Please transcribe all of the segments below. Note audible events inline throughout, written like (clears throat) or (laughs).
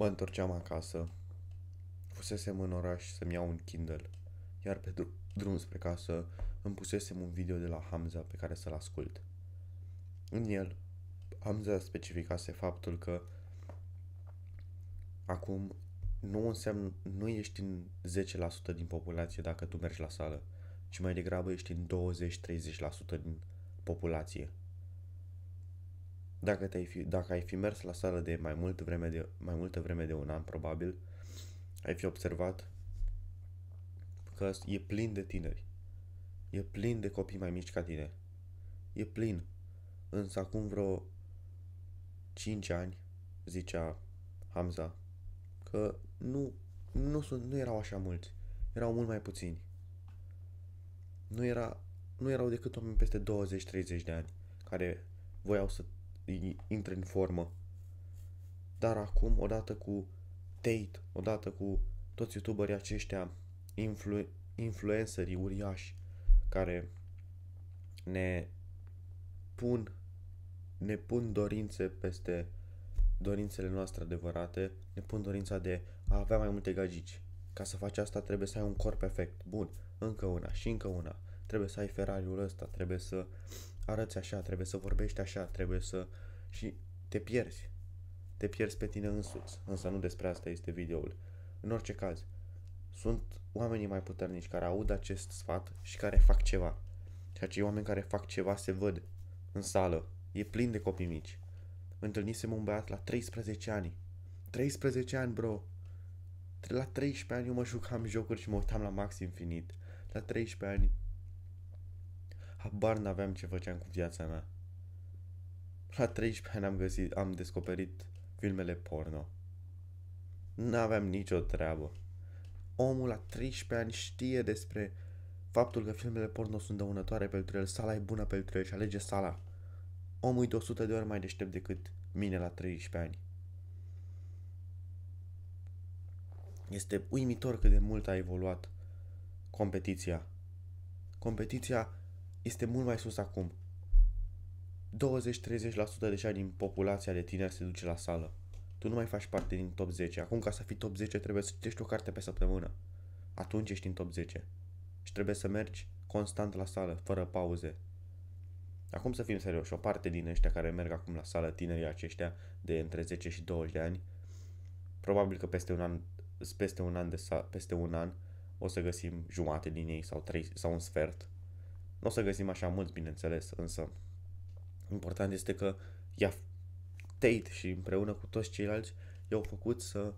Mă întorceam acasă. Fusesem în oraș să-mi iau un Kindle, iar pe dr- drum spre casă îmi pusesem un video de la Hamza pe care să-l ascult. În el, Hamza specificase faptul că acum nu înseamnă, nu ești în 10% din populație dacă tu mergi la sală, ci mai degrabă ești în 20-30% din populație. Dacă, te-ai fi, dacă ai fi mers la sală de mai, mult vreme de mai multă vreme de un an, probabil, ai fi observat că e plin de tineri. E plin de copii mai mici ca tine. E plin. Însă acum vreo 5 ani, zicea Hamza, că nu, nu, sunt, nu erau așa mulți. Erau mult mai puțini. Nu, era, nu erau decât oameni peste 20-30 de ani care voiau să intre în formă. Dar acum, odată cu Tate, odată cu toți youtuberii aceștia, influ- influencerii uriași, care ne pun, ne pun dorințe peste dorințele noastre adevărate, ne pun dorința de a avea mai multe gagici. Ca să faci asta trebuie să ai un corp perfect, bun, încă una și încă una. Trebuie să ai Ferrariul ăsta, trebuie să arăți așa, trebuie să vorbești așa, trebuie să și te pierzi. Te pierzi pe tine însuți, însă nu despre asta este videoul. În orice caz, sunt oamenii mai puternici care aud acest sfat și care fac ceva. Și acei oameni care fac ceva se văd în sală. E plin de copii mici. Întâlnisem un băiat la 13 ani. 13 ani, bro! La 13 ani eu mă jucam jocuri și mă uitam la Max Infinit. La 13 ani habar n-aveam ce făceam cu viața mea. La 13 ani am găsit, am descoperit filmele porno. N-aveam nicio treabă. Omul la 13 ani știe despre faptul că filmele porno sunt dăunătoare pentru el, sala e bună pentru el și alege sala. Omul e de 100 de ori mai deștept decât mine la 13 ani. Este uimitor cât de mult a evoluat competiția. Competiția este mult mai sus acum. 20-30% deja din populația de tineri se duce la sală. Tu nu mai faci parte din top 10. Acum ca să fii top 10 trebuie să citești o carte pe săptămână. Atunci ești în top 10. Și trebuie să mergi constant la sală, fără pauze. Acum să fim serioși, o parte din ăștia care merg acum la sală, tinerii aceștia de între 10 și 20 de ani, probabil că peste un an, peste un an, de sa, peste un an o să găsim jumate din ei sau, trei, sau un sfert. Nu o să găsim așa mulți, bineînțeles, însă Important este că ea, Tate și împreună cu toți ceilalți i-au făcut să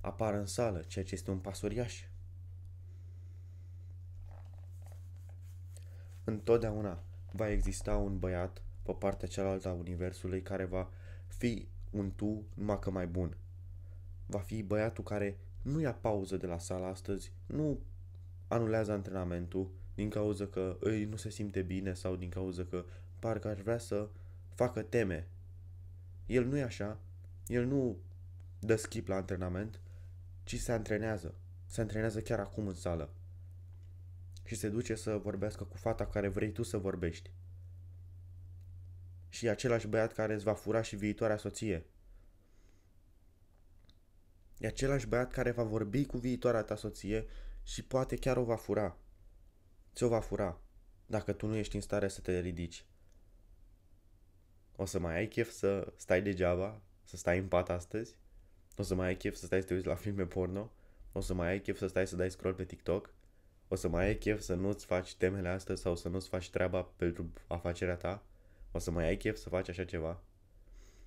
apară în sală, ceea ce este un pas uriaș. Întotdeauna va exista un băiat pe partea cealaltă a universului care va fi un tu numai că mai bun. Va fi băiatul care nu ia pauză de la sală astăzi, nu anulează antrenamentul din cauza că îi nu se simte bine sau din cauza că parcă ar vrea să facă teme. El nu e așa, el nu dă schip la antrenament, ci se antrenează. Se antrenează chiar acum în sală. Și se duce să vorbească cu fata care vrei tu să vorbești. Și același băiat care îți va fura și viitoarea soție. E același băiat care va vorbi cu viitoarea ta soție și poate chiar o va fura. Ți-o va fura dacă tu nu ești în stare să te ridici. O să mai ai chef să stai degeaba, să stai în pat astăzi? O să mai ai chef să stai să te uiți la filme porno? O să mai ai chef să stai să dai scroll pe TikTok? O să mai ai chef să nu-ți faci temele astăzi sau să nu-ți faci treaba pentru afacerea ta? O să mai ai chef să faci așa ceva?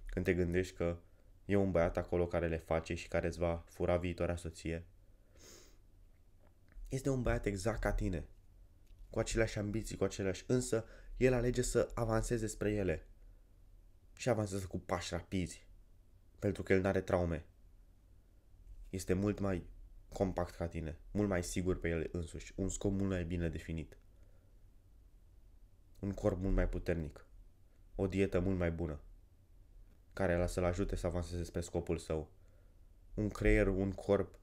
Când te gândești că e un băiat acolo care le face și care îți va fura viitoarea soție? Este un băiat exact ca tine, cu aceleași ambiții, cu aceleași, însă el alege să avanseze spre ele, și avansează cu pași rapizi, pentru că el nu are traume. Este mult mai compact ca tine, mult mai sigur pe el însuși, un scop mult mai bine definit, un corp mult mai puternic, o dietă mult mai bună, care la să-l ajute să avanseze spre scopul său, un creier, un corp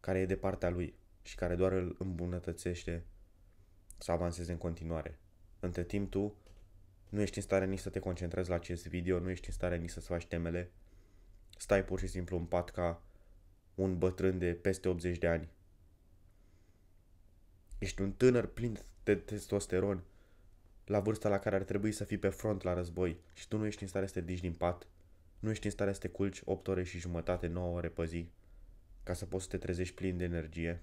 care e de partea lui și care doar îl îmbunătățește să avanseze în continuare. Între timp tu nu ești în stare nici să te concentrezi la acest video, nu ești în stare nici să-ți faci temele, stai pur și simplu în pat ca un bătrân de peste 80 de ani. Ești un tânăr plin de testosteron la vârsta la care ar trebui să fii pe front la război și tu nu ești în stare să te dici din pat, nu ești în stare să te culci 8 ore și jumătate, 9 ore pe zi, ca să poți să te trezești plin de energie.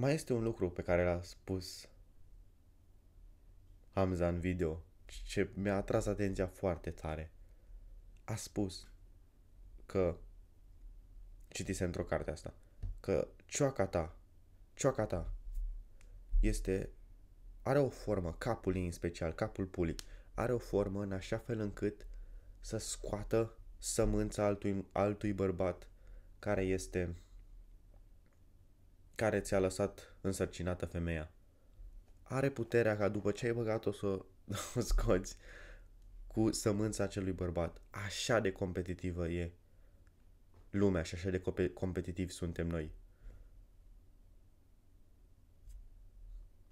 Mai este un lucru pe care l-a spus Hamza în video, ce mi-a atras atenția foarte tare. A spus că citise într-o carte asta, că cioaca ta, cioaca ta este, are o formă, capul în special, capul pulii, are o formă în așa fel încât să scoată sămânța altui, altui bărbat care este care ți-a lăsat însărcinată femeia. Are puterea ca după ce ai băgat-o să o (laughs) scoți cu sămânța acelui bărbat. Așa de competitivă e lumea și așa de competitivi suntem noi.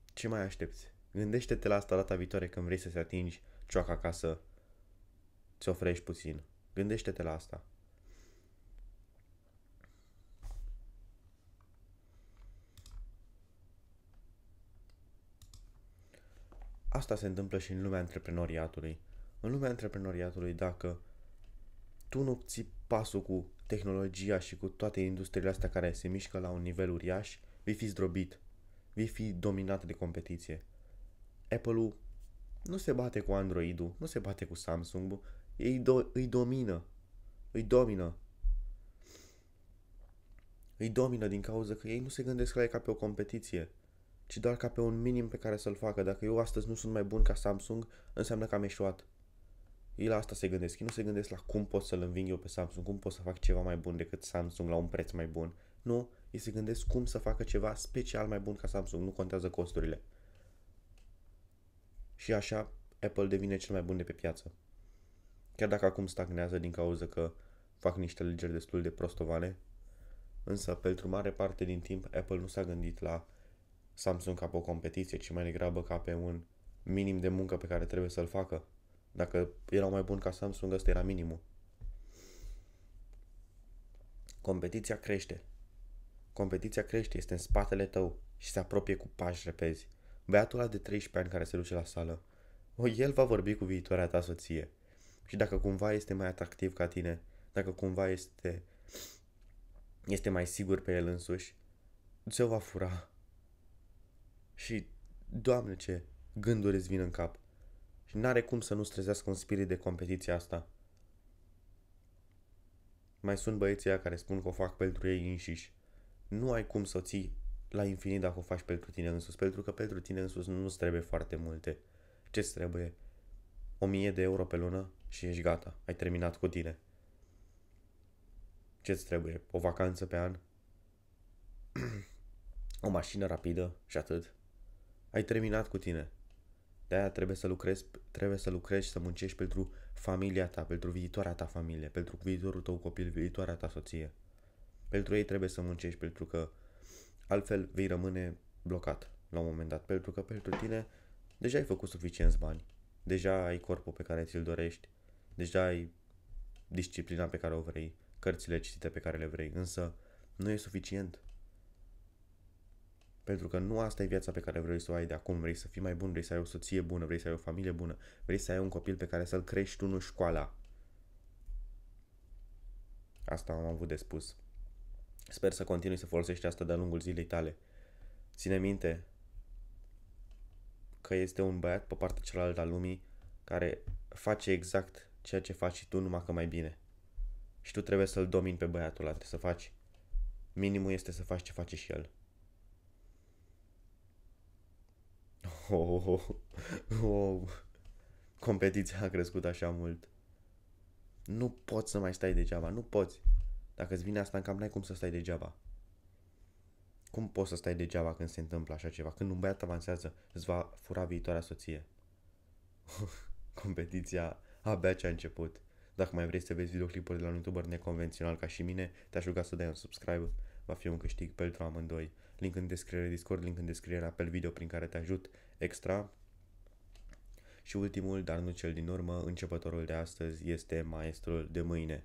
Ce mai aștepți? Gândește-te la asta data viitoare când vrei să-ți atingi cioaca ca să ți oferești puțin. Gândește-te la asta. Asta se întâmplă și în lumea antreprenoriatului. În lumea antreprenoriatului, dacă tu nu ții pasul cu tehnologia și cu toate industriile astea care se mișcă la un nivel uriaș, vei fi zdrobit, vei fi dominat de competiție. Apple-ul nu se bate cu Android-ul, nu se bate cu Samsung-ul, ei do- îi domină, îi domină. Îi domină din cauza că ei nu se gândesc la ei ca pe o competiție ci doar ca pe un minim pe care să-l facă. Dacă eu astăzi nu sunt mai bun ca Samsung, înseamnă că am eșuat. Ei la asta se gândesc. Ei nu se gândesc la cum pot să-l înving eu pe Samsung, cum pot să fac ceva mai bun decât Samsung la un preț mai bun. Nu, ei se gândesc cum să facă ceva special mai bun ca Samsung, nu contează costurile. Și așa Apple devine cel mai bun de pe piață. Chiar dacă acum stagnează din cauza că fac niște legeri destul de prostovane, însă pentru mare parte din timp Apple nu s-a gândit la Samsung ca pe o competiție, ci mai degrabă ca pe un minim de muncă pe care trebuie să-l facă. Dacă erau mai buni ca Samsung, ăsta era minimul. Competiția crește. Competiția crește, este în spatele tău și se apropie cu pași repezi. Băiatul ăla de 13 ani care se duce la sală, o, el va vorbi cu viitoarea ta soție. Și dacă cumva este mai atractiv ca tine, dacă cumva este, este mai sigur pe el însuși, se va fura și, doamne ce gânduri îți vin în cap. Și n-are cum să nu strezească un spirit de competiție asta. Mai sunt băieții aia care spun că o fac pentru ei înșiși. Nu ai cum să o ții la infinit dacă o faci pentru tine însuți, pentru că pentru tine însuți nu îți trebuie foarte multe. Ce-ți trebuie? 1000 de euro pe lună și ești gata, ai terminat cu tine. Ce-ți trebuie? O vacanță pe an? (clears throat) o mașină rapidă și atât ai terminat cu tine. De-aia trebuie să lucrezi, trebuie să lucrezi, să muncești pentru familia ta, pentru viitoarea ta familie, pentru viitorul tău copil, viitoarea ta soție. Pentru ei trebuie să muncești, pentru că altfel vei rămâne blocat la un moment dat, pentru că pentru tine deja ai făcut suficienți bani, deja ai corpul pe care ți-l dorești, deja ai disciplina pe care o vrei, cărțile citite pe care le vrei, însă nu e suficient. Pentru că nu asta e viața pe care vrei să o ai de acum. Vrei să fii mai bun, vrei să ai o soție bună, vrei să ai o familie bună, vrei să ai un copil pe care să-l crești tu, nu școala. Asta am avut de spus. Sper să continui să folosești asta de-a lungul zilei tale. Ține minte că este un băiat pe partea cealaltă a lumii care face exact ceea ce faci și tu, numai că mai bine. Și tu trebuie să-l domini pe băiatul ăla, să faci. Minimul este să faci ce face și el. oh, oh, oh. competiția a crescut așa mult. Nu poți să mai stai degeaba, nu poți. Dacă îți vine asta în cap, n-ai cum să stai degeaba. Cum poți să stai degeaba când se întâmplă așa ceva? Când un băiat avansează, îți va fura viitoarea soție. (laughs) competiția abia ce a început. Dacă mai vrei să vezi videoclipuri de la un youtuber neconvențional ca și mine, te-aș ruga să dai un subscribe. Va fi un câștig pentru amândoi. Link în descriere Discord, link în descriere apel video prin care te ajut extra. Și ultimul, dar nu cel din urmă, începătorul de astăzi este maestrul de mâine.